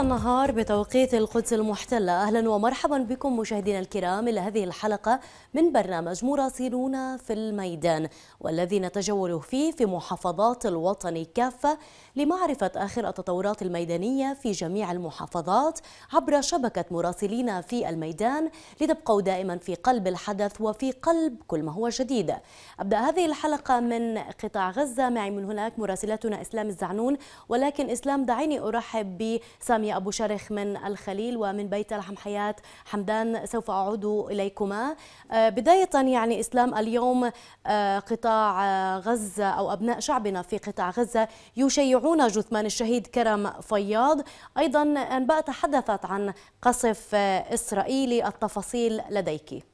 النهار بتوقيت القدس المحتلة أهلا ومرحبا بكم مشاهدينا الكرام إلى هذه الحلقة من برنامج مراسلون في الميدان والذي نتجول فيه في محافظات الوطن كافة لمعرفة آخر التطورات الميدانية في جميع المحافظات عبر شبكة مراسلين في الميدان لتبقوا دائما في قلب الحدث وفي قلب كل ما هو جديد أبدأ هذه الحلقة من قطاع غزة معي من هناك مراسلتنا إسلام الزعنون ولكن إسلام دعيني أرحب بسامي رامي أبو شرخ من الخليل ومن بيت لحم حياة حمدان سوف أعود إليكما آه، بداية يعني إسلام اليوم آه، قطاع آه، غزة أو أبناء شعبنا في قطاع غزة يشيعون جثمان الشهيد كرم فياض أيضا أنباء تحدثت عن قصف إسرائيلي التفاصيل لديك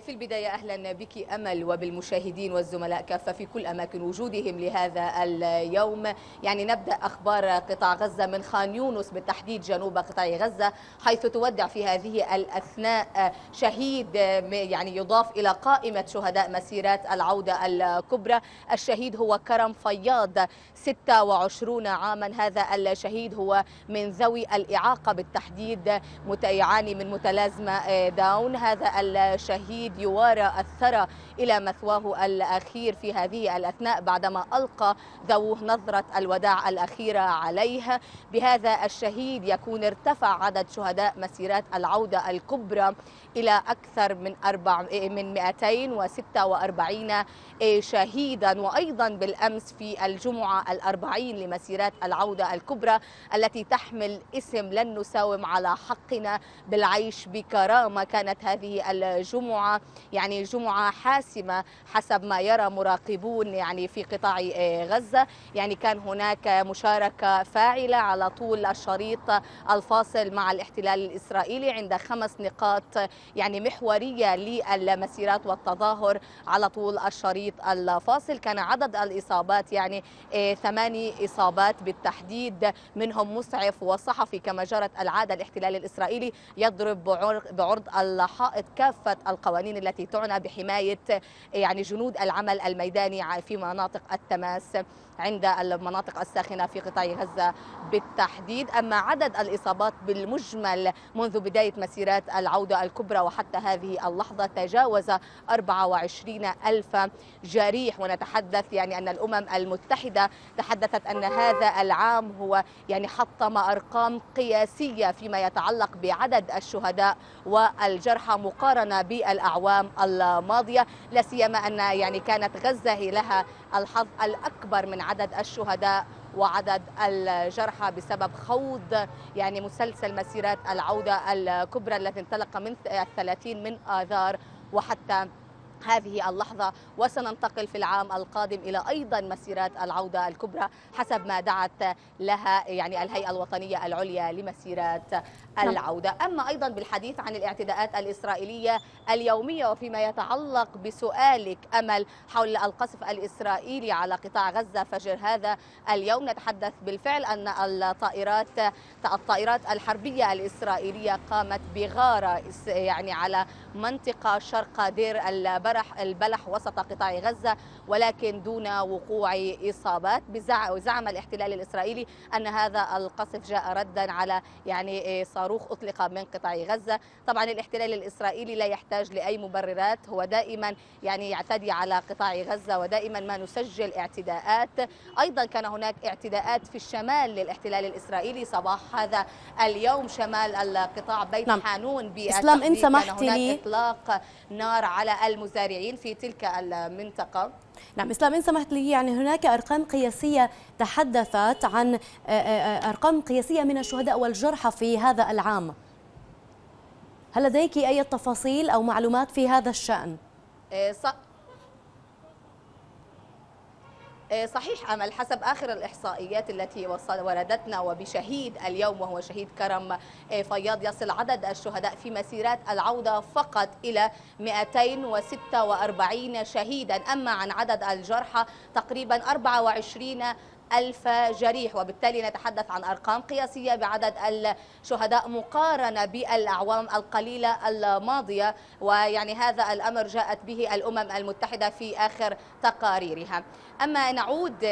في البداية أهلا بك أمل وبالمشاهدين والزملاء كافة في كل أماكن وجودهم لهذا اليوم يعني نبدأ أخبار قطاع غزة من خان يونس بالتحديد جنوب قطاع غزة حيث تودع في هذه الأثناء شهيد يعني يضاف إلى قائمة شهداء مسيرات العودة الكبرى الشهيد هو كرم فياض 26 عاما هذا الشهيد هو من ذوي الإعاقة بالتحديد يعاني من متلازمة داون هذا الشهيد بالتأكيد يوارى الثرى إلى مثواه الأخير في هذه الأثناء بعدما ألقى ذووه نظرة الوداع الأخيرة عليه بهذا الشهيد يكون ارتفع عدد شهداء مسيرات العودة الكبرى إلى أكثر من أربع من 246 شهيدا وأيضا بالأمس في الجمعة الأربعين لمسيرات العودة الكبرى التي تحمل اسم لن نساوم على حقنا بالعيش بكرامة كانت هذه الجمعة يعني جمعة حاسمة حسب ما يرى مراقبون يعني في قطاع آه، غزة يعني كان هناك مشاركة فاعلة على طول الشريط الفاصل مع الاحتلال الإسرائيلي عند خمس نقاط يعني محورية للمسيرات والتظاهر على طول الشريط الفاصل كان عدد الإصابات يعني آه، ثماني إصابات بالتحديد منهم مسعف وصحفي كما جرت العادة الاحتلال الإسرائيلي يضرب بعرض الحائط كافة القوانين القوانين التي تعنى بحماية يعني جنود العمل الميداني في مناطق التماس عند المناطق الساخنة في قطاع غزة بالتحديد أما عدد الإصابات بالمجمل منذ بداية مسيرات العودة الكبرى وحتى هذه اللحظة تجاوز 24 ألف جريح ونتحدث يعني أن الأمم المتحدة تحدثت أن هذا العام هو يعني حطم أرقام قياسية فيما يتعلق بعدد الشهداء والجرحى مقارنة بالأعوام الماضية لا سيما أن يعني كانت غزة هي لها الحظ الأكبر من عدد الشهداء وعدد الجرحى بسبب خوض يعني مسلسل مسيرات العودة الكبرى التي انطلق من الثلاثين من آذار وحتى هذه اللحظة وسننتقل في العام القادم إلى أيضا مسيرات العودة الكبرى حسب ما دعت لها يعني الهيئة الوطنية العليا لمسيرات نعم. العودة أما أيضا بالحديث عن الاعتداءات الإسرائيلية اليومية وفيما يتعلق بسؤالك أمل حول القصف الإسرائيلي على قطاع غزة فجر هذا اليوم نتحدث بالفعل أن الطائرات الطائرات الحربية الإسرائيلية قامت بغارة يعني على منطقة شرق دير البر البرح البلح وسط قطاع غزة ولكن دون وقوع إصابات زعم الاحتلال الإسرائيلي أن هذا القصف جاء ردا على يعني صاروخ أطلق من قطاع غزة طبعا الاحتلال الإسرائيلي لا يحتاج لأي مبررات هو دائما يعني يعتدي على قطاع غزة ودائما ما نسجل اعتداءات أيضا كان هناك اعتداءات في الشمال للاحتلال الإسرائيلي صباح هذا اليوم شمال القطاع بيت نعم. حانون إسلام إن سمحت لي إطلاق نار على المزارعين المزارعين في تلك المنطقة؟ نعم إسلام إن سمحت لي يعني هناك أرقام قياسية تحدثت عن آه، آه، آه، أرقام قياسية من الشهداء والجرحى في هذا العام هل لديك أي تفاصيل أو معلومات في هذا الشأن؟ آه، صحيح أمل حسب آخر الإحصائيات التي وردتنا وبشهيد اليوم وهو شهيد كرم آه، فياض يصل عدد الشهداء في مسيرات العودة فقط إلى 246 شهيدا أما عن عدد الجرحى تقريبا 24 ألف جريح وبالتالي نتحدث عن أرقام قياسية بعدد الشهداء مقارنة بالأعوام القليلة الماضية ويعني هذا الأمر جاءت به الأمم المتحدة في آخر تقاريرها أما نعود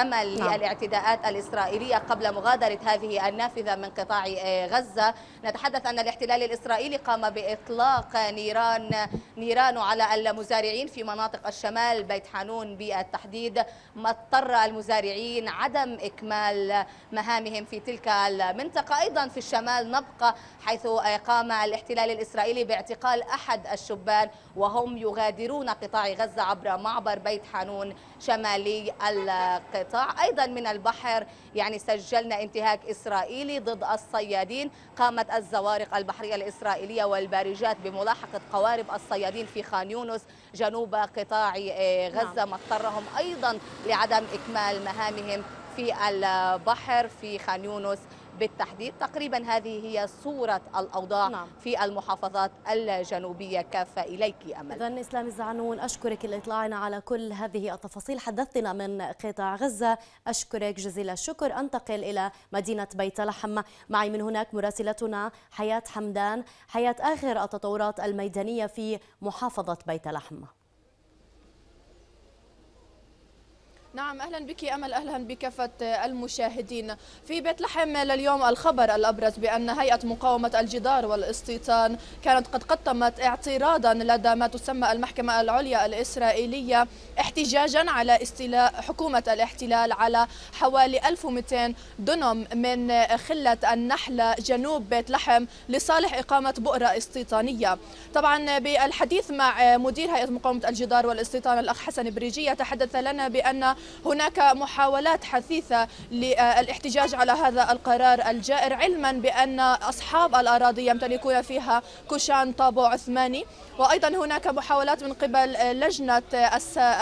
أمل نعم. للاعتداءات الإسرائيلية قبل مغادرة هذه النافذة من قطاع غزة نتحدث أن الاحتلال الإسرائيلي قام بإطلاق نيران نيرانه على المزارعين في مناطق الشمال بيت حانون بالتحديد ما اضطر المزارعين ولكن عدم إكمال مهامهم في تلك المنطقة أيضا في الشمال نبقى حيث قام الاحتلال الإسرائيلي باعتقال أحد الشبان وهم يغادرون قطاع غزة عبر معبر بيت حانون شمالي القطاع أيضا من البحر يعني سجلنا انتهاك إسرائيلي ضد الصيادين قامت الزوارق البحرية الإسرائيلية والبارجات بملاحقة قوارب الصيادين في خان يونس جنوب قطاع آه، نعم. غزة ما اضطرهم أيضا لعدم إكمال مهامهم في البحر في خان يونس بالتحديد تقريبا هذه هي صورة الأوضاع نعم. في المحافظات الجنوبية كافة إليك أمل إذا إسلام الزعنون أشكرك لإطلاعنا على كل هذه التفاصيل حدثتنا من قطاع غزة أشكرك جزيل الشكر أنتقل إلى مدينة بيت لحم معي من هناك مراسلتنا حياة حمدان حياة آخر التطورات الميدانية في محافظة بيت لحم نعم اهلا بك امل اهلا بكافه المشاهدين في بيت لحم لليوم الخبر الابرز بان هيئه مقاومه الجدار والاستيطان كانت قد قدمت اعتراضا لدى ما تسمى المحكمه العليا الاسرائيليه احتجاجا على استيلاء حكومه الاحتلال على حوالي 1200 دنم من خله النحله جنوب بيت لحم لصالح اقامه بؤره استيطانيه. طبعا بالحديث مع مدير هيئه مقاومه الجدار والاستيطان الاخ حسن بريجيه تحدث لنا بان هناك محاولات حثيثة للاحتجاج على هذا القرار الجائر علما بأن أصحاب الأراضي يمتلكون فيها كشان طابو عثماني وأيضا هناك محاولات من قبل لجنة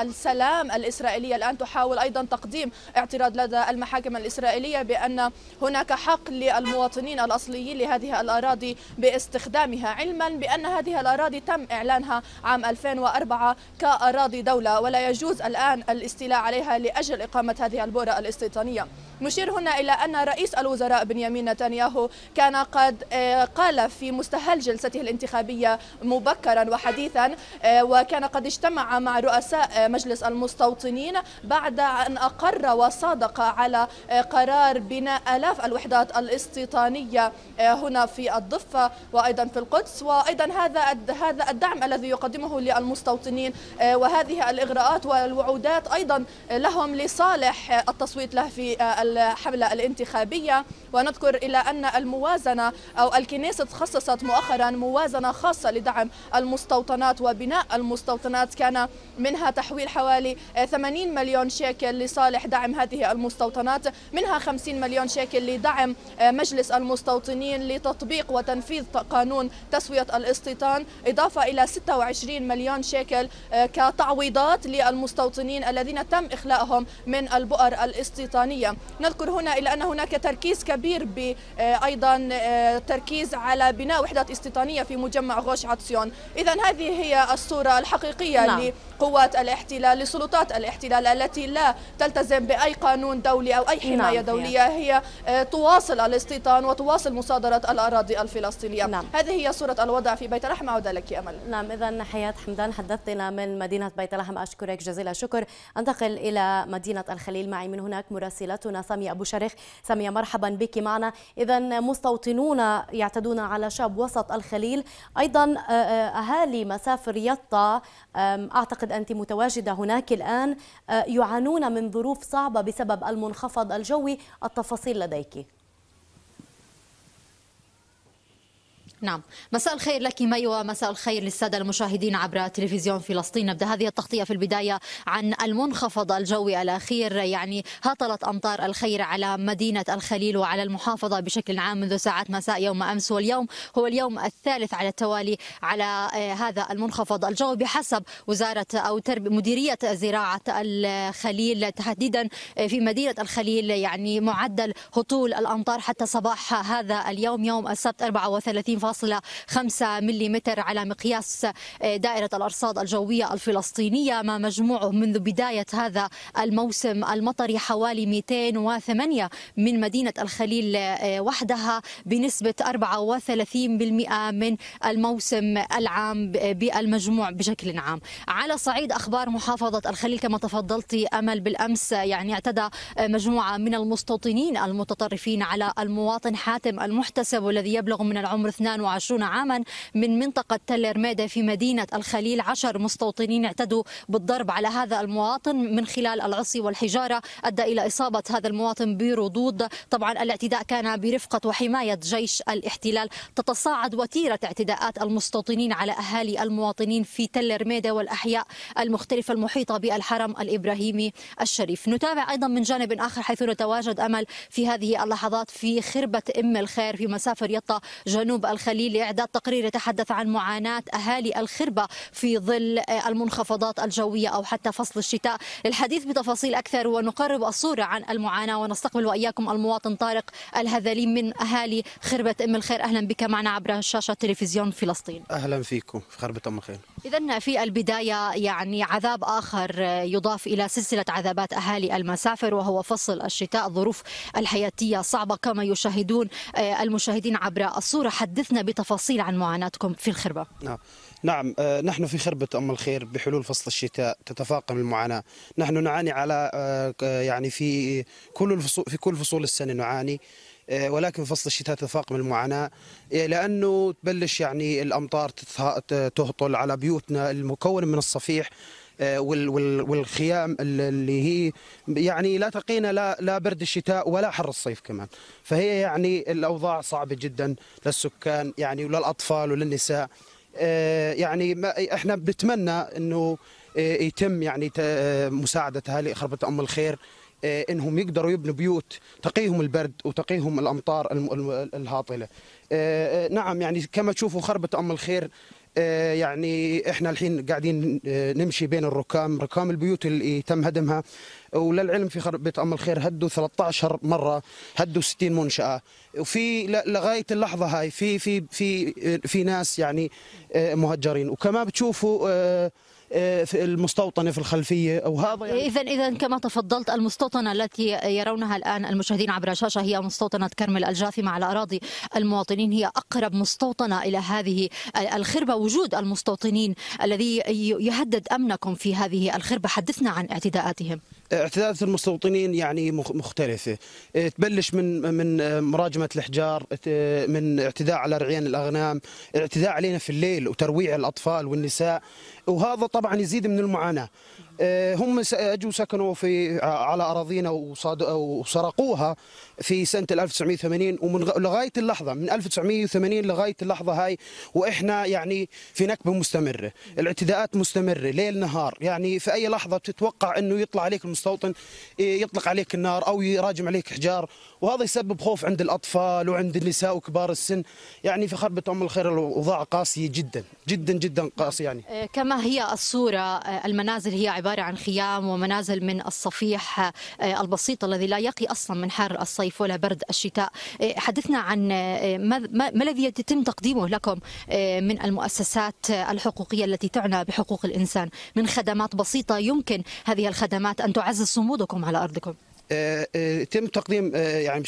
السلام الإسرائيلية الآن تحاول أيضا تقديم اعتراض لدى المحاكم الإسرائيلية بأن هناك حق للمواطنين الأصليين لهذه الأراضي باستخدامها علما بأن هذه الأراضي تم إعلانها عام 2004 كأراضي دولة ولا يجوز الآن الاستيلاء عليها بها لأجل إقامة هذه البؤرة الاستيطانية نشير هنا إلى أن رئيس الوزراء بنيامين نتنياهو كان قد آه، قال في مستهل جلسته الانتخابية مبكرا وحديثا آه، وكان قد اجتمع مع رؤساء آه، مجلس المستوطنين بعد أن أقر وصادق على قرار بناء آلاف الوحدات الاستيطانية هنا في الضفة وأيضا في القدس وأيضا هذا هذا الدعم الذي يقدمه للمستوطنين وهذه الإغراءات والوعودات أيضا لهم لصالح التصويت له في آه، الحملة الانتخابية ونذكر إلى أن الموازنة أو الكنيسة خصصت مؤخرا موازنة خاصة لدعم المستوطنات وبناء المستوطنات كان منها تحويل حوالي 80 آه، مليون شيكل لصالح دعم هذه المستوطنات منها 50 مليون شيكل لدعم آه، مجلس المستوطنين لتطبيق وتنفيذ قانون تسوية الاستيطان إضافة إلى 26 مليون شيكل كتعويضات للمستوطنين الذين تم إخلاء استخلاءهم من البؤر الاستيطانية نذكر هنا إلى أن هناك تركيز كبير آه، أيضا آه، تركيز على بناء وحدات استيطانية في مجمع غوش عطسيون إذا هذه هي الصورة الحقيقية نعم. قوات الاحتلال لسلطات الاحتلال التي لا تلتزم بأي قانون دولي أو أي حماية نعم. دولية هي آه، تواصل الاستيطان وتواصل مصادرة الأراضي الفلسطينية نعم. هذه هي صورة الوضع في بيت لحم عودة لك أمل نعم إذا حياة حمدان حدثتنا من مدينة بيت لحم أشكرك جزيل الشكر أنتقل إلى مدينة الخليل معي من هناك مراسلتنا سامية أبو شريخ سامية مرحبا بك معنا إذا مستوطنون يعتدون على شاب وسط الخليل أيضا آه، آه، أهالي مسافر يطا أعتقد أعتقد أنت متواجدة هناك الآن آه، يعانون من ظروف صعبة بسبب المنخفض الجوي التفاصيل لديك نعم مساء الخير لك مي ومساء الخير للسادة المشاهدين عبر تلفزيون فلسطين نبدأ هذه التغطية في البداية عن المنخفض الجوي الأخير يعني هطلت أمطار الخير على مدينة الخليل وعلى المحافظة بشكل عام منذ ساعات مساء يوم أمس واليوم هو اليوم الثالث على التوالي على آه، هذا المنخفض الجوي بحسب وزارة أو مديرية زراعة الخليل تحديدا آه، في مدينة الخليل يعني معدل هطول الأمطار حتى صباح هذا اليوم يوم السبت 34 1.5 ملم على مقياس آه، دائرة الأرصاد الجوية الفلسطينية ما مجموعه منذ بداية هذا الموسم المطري حوالي 208 من مدينة الخليل آه، وحدها بنسبة 34% من الموسم العام بالمجموع بشكل عام على صعيد أخبار محافظة الخليل كما تفضلت أمل بالأمس يعني اعتدى آه، مجموعة من المستوطنين المتطرفين على المواطن حاتم المحتسب والذي يبلغ من العمر 22 28 عاما من منطقة تل رمادة في مدينة الخليل عشر مستوطنين اعتدوا بالضرب على هذا المواطن من خلال العصي والحجارة أدى إلى إصابة هذا المواطن برضوض طبعا الاعتداء كان برفقة وحماية جيش الاحتلال تتصاعد وتيرة اعتداءات المستوطنين على أهالي المواطنين في تل رمادة والأحياء المختلفة المحيطة بالحرم الإبراهيمي الشريف نتابع أيضا من جانب آخر حيث نتواجد أمل في هذه اللحظات في خربة أم الخير في مسافر يطا جنوب الخير الخليل لإعداد تقرير يتحدث عن معاناة أهالي الخربة في ظل آه، المنخفضات الجوية أو حتى فصل الشتاء للحديث بتفاصيل أكثر ونقرب الصورة عن المعاناة ونستقبل وإياكم المواطن طارق الهذلي من أهالي خربة أم الخير أهلا بك معنا عبر شاشة تلفزيون فلسطين أهلا فيكم في خربة أم الخير إذا في البداية يعني عذاب آخر آه، يضاف إلى سلسلة عذابات أهالي المسافر وهو فصل الشتاء الظروف الحياتية صعبة كما يشاهدون آه، المشاهدين عبر الصورة حدثنا حدثنا بتفاصيل عن معاناتكم في الخربة نعم, نعم، آه، نحن في خربة أم الخير بحلول فصل الشتاء تتفاقم المعاناة نحن نعاني على آه، يعني في كل الفصول في كل فصول السنة نعاني آه، ولكن فصل الشتاء تتفاقم المعاناة لأنه تبلش يعني الأمطار تهطل على بيوتنا المكونة من الصفيح آه، والخيام اللي هي يعني لا تقينا لا لا برد الشتاء ولا حر الصيف كمان فهي يعني الاوضاع صعبه جدا للسكان يعني وللاطفال وللنساء آه، يعني ما احنا بنتمنى انه آه، يتم يعني مساعده اهالي خربه ام الخير انهم يقدروا يبنوا بيوت تقيهم البرد وتقيهم الامطار الهاطله. نعم يعني كما تشوفوا خربه ام الخير آه، يعني احنا الحين قاعدين آه، نمشي بين الركام ركام البيوت اللي تم هدمها وللعلم في بيت ام الخير هدوا 13 مره هدوا 60 منشاه وفي لغايه اللحظه هاي في في في آه، في ناس يعني مهجرين وكما بتشوفوا آه، المستوطنه في الخلفيه او هذا يعني اذا اذا كما تفضلت المستوطنه التي يرونها الان المشاهدين عبر الشاشه هي مستوطنه كرمل الجاثمه على اراضي المواطنين هي اقرب مستوطنه الى هذه الخربه وجود المستوطنين الذي يهدد امنكم في هذه الخربه حدثنا عن اعتداءاتهم اعتداءات المستوطنين يعني مختلفة آه، تبلش من من آه، مراجمة الحجار من اعتداء على رعيان الأغنام اعتداء علينا في الليل وترويع الأطفال والنساء وهذا طبعا يزيد من المعاناه آه، هم اجوا سكنوا في آه، على اراضينا وسرقوها في سنه 1980 ومن لغايه اللحظه من 1980 لغايه اللحظه هاي واحنا يعني في نكبه مستمره، الاعتداءات مستمره ليل نهار، يعني في اي لحظه بتتوقع انه يطلع عليك المستوطن إيه، يطلق عليك النار او يراجم عليك حجار، وهذا يسبب خوف عند الاطفال وعند النساء وكبار السن، يعني في خربه ام الخير الاوضاع قاسيه جدا، جدا جدا قاسيه يعني. آه، كما هي الصوره المنازل هي عبارة عبارة عن خيام ومنازل من الصفيح آه، البسيط الذي لا يقي أصلا من حر الصيف ولا برد الشتاء آه، حدثنا عن آه، ما الذي يتم تقديمه لكم من المؤسسات الحقوقية التي تعنى بحقوق الإنسان من خدمات بسيطة يمكن هذه الخدمات أن تعزز صمودكم على أرضكم آه، آه، تم تقديم آه، يعني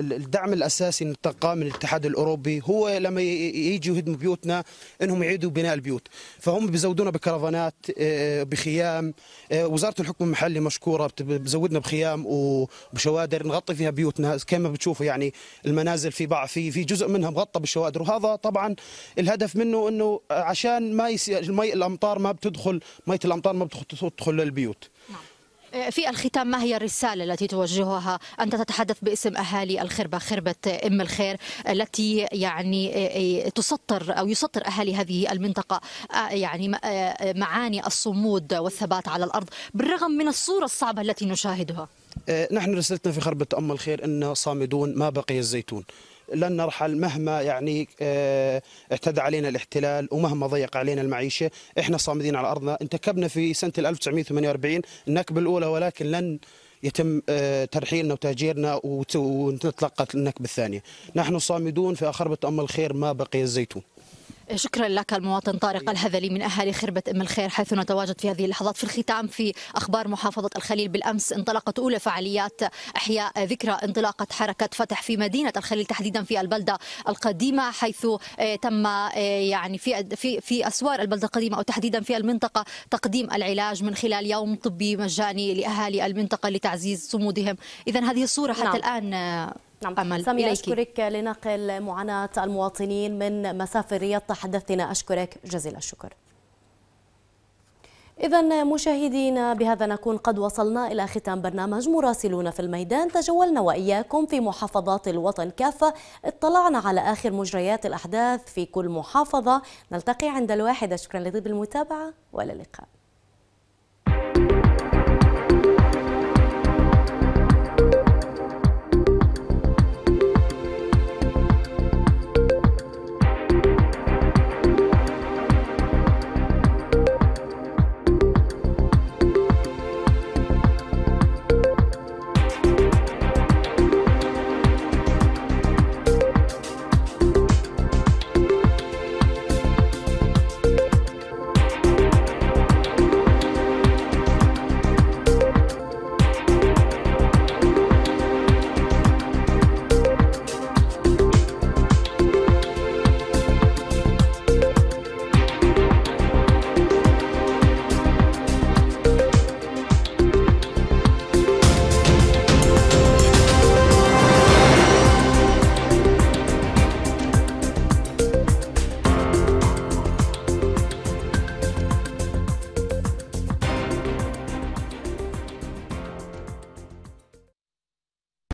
الدعم الاساسي نتلقاه من الاتحاد الاوروبي هو لما يجوا يهدموا بيوتنا انهم يعيدوا بناء البيوت فهم بيزودونا بكرفانات بخيام وزاره الحكم المحلي مشكوره بتزودنا بخيام وبشوادر نغطي فيها بيوتنا كما بتشوفوا يعني المنازل في بعض في في جزء منها مغطى بالشوادر وهذا طبعا الهدف منه انه عشان ما يصير المي الامطار ما بتدخل ميه الامطار ما بتدخل للبيوت نعم. في الختام ما هي الرسالة التي توجهها أنت تتحدث باسم أهالي الخربة خربة أم الخير التي يعني آه، آه، تسطر أو يسطر أهالي هذه المنطقة آه، يعني معاني الصمود والثبات على الأرض بالرغم من الصورة الصعبة التي نشاهدها نحن رسالتنا في خربة أم الخير أن صامدون ما بقي الزيتون لن نرحل مهما يعني آه، اعتدى علينا الاحتلال ومهما ضيق علينا المعيشه احنا صامدين على ارضنا انتكبنا في سنه 1948 النكبه الاولى ولكن لن يتم آه، ترحيلنا وتهجيرنا ونتلقى النكبه الثانيه نحن صامدون في اخربه ام الخير ما بقي الزيتون شكرا لك المواطن طارق الهذلي من اهالي خربه ام الخير حيث نتواجد في هذه اللحظات في الختام في اخبار محافظه الخليل بالامس انطلقت اولى فعاليات احياء ذكرى انطلاقه حركه فتح في مدينه الخليل تحديدا في البلده القديمه حيث آه، تم آه، يعني في في في اسوار البلده القديمه او تحديدا في المنطقه تقديم العلاج من خلال يوم طبي مجاني لاهالي المنطقه لتعزيز صمودهم اذا هذه الصوره حتى نعم. الان آه، نعم أمل سامي إليكي. أشكرك لنقل معاناة المواطنين من مسافر الرياض تحدثتنا أشكرك جزيل الشكر إذا مشاهدينا بهذا نكون قد وصلنا إلى ختام برنامج مراسلون في الميدان تجولنا وإياكم في محافظات الوطن كافة اطلعنا على آخر مجريات الأحداث في كل محافظة نلتقي عند الواحدة شكرا لطيب المتابعة وإلى اللقاء